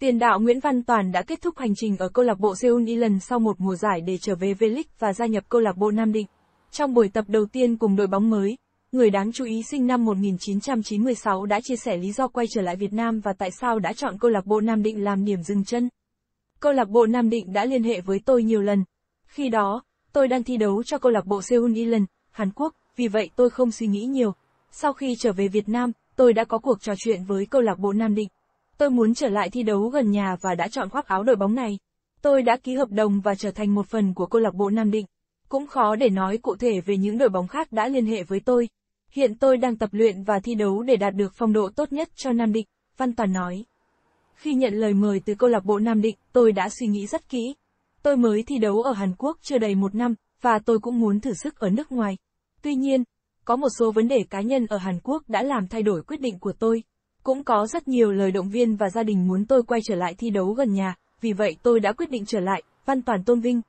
Tiền đạo Nguyễn Văn Toàn đã kết thúc hành trình ở câu lạc bộ Seoul Island sau một mùa giải để trở về V-League và gia nhập câu lạc bộ Nam Định. Trong buổi tập đầu tiên cùng đội bóng mới, người đáng chú ý sinh năm 1996 đã chia sẻ lý do quay trở lại Việt Nam và tại sao đã chọn câu lạc bộ Nam Định làm điểm dừng chân. Câu lạc bộ Nam Định đã liên hệ với tôi nhiều lần. Khi đó, tôi đang thi đấu cho câu lạc bộ Seoul Island, Hàn Quốc, vì vậy tôi không suy nghĩ nhiều. Sau khi trở về Việt Nam, tôi đã có cuộc trò chuyện với câu lạc bộ Nam Định. Tôi muốn trở lại thi đấu gần nhà và đã chọn khoác áo đội bóng này. Tôi đã ký hợp đồng và trở thành một phần của câu lạc bộ Nam Định. Cũng khó để nói cụ thể về những đội bóng khác đã liên hệ với tôi. Hiện tôi đang tập luyện và thi đấu để đạt được phong độ tốt nhất cho Nam Định, Văn Toàn nói. Khi nhận lời mời từ câu lạc bộ Nam Định, tôi đã suy nghĩ rất kỹ. Tôi mới thi đấu ở Hàn Quốc chưa đầy một năm, và tôi cũng muốn thử sức ở nước ngoài. Tuy nhiên, có một số vấn đề cá nhân ở Hàn Quốc đã làm thay đổi quyết định của tôi. Cũng có rất nhiều lời động viên và gia đình muốn tôi quay trở lại thi đấu gần nhà, vì vậy tôi đã quyết định trở lại, Văn Toàn Tôn Vinh.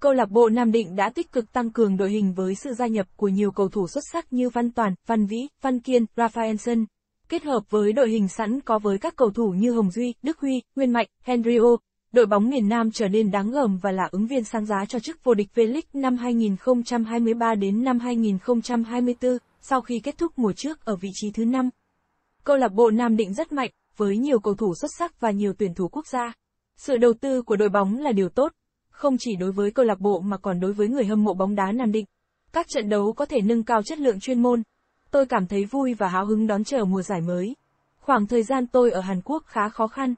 Câu lạc bộ Nam Định đã tích cực tăng cường đội hình với sự gia nhập của nhiều cầu thủ xuất sắc như Văn Toàn, Văn Vĩ, Văn Kiên, Rafaelson. Kết hợp với đội hình sẵn có với các cầu thủ như Hồng Duy, Đức Huy, Nguyên Mạnh, Henrio, đội bóng miền Nam trở nên đáng gờm và là ứng viên sáng giá cho chức vô địch V-League năm 2023 đến năm 2024, sau khi kết thúc mùa trước ở vị trí thứ 5. Câu lạc bộ Nam Định rất mạnh, với nhiều cầu thủ xuất sắc và nhiều tuyển thủ quốc gia. Sự đầu tư của đội bóng là điều tốt, không chỉ đối với câu lạc bộ mà còn đối với người hâm mộ bóng đá Nam Định. Các trận đấu có thể nâng cao chất lượng chuyên môn. Tôi cảm thấy vui và háo hứng đón chờ mùa giải mới. Khoảng thời gian tôi ở Hàn Quốc khá khó khăn,